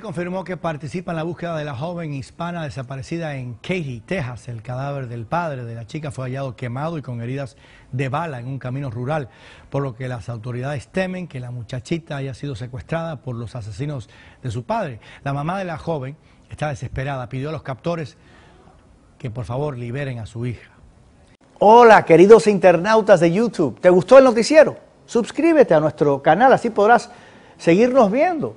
confirmó que participa en la búsqueda de la joven hispana desaparecida en Katy, Texas. El cadáver del padre de la chica fue hallado quemado y con heridas de bala en un camino rural, por lo que las autoridades temen que la muchachita haya sido secuestrada por los asesinos de su padre. La mamá de la joven está desesperada, pidió a los captores que por favor liberen a su hija. Hola, queridos internautas de YouTube. ¿Te gustó el noticiero? Suscríbete a nuestro canal, así podrás seguirnos viendo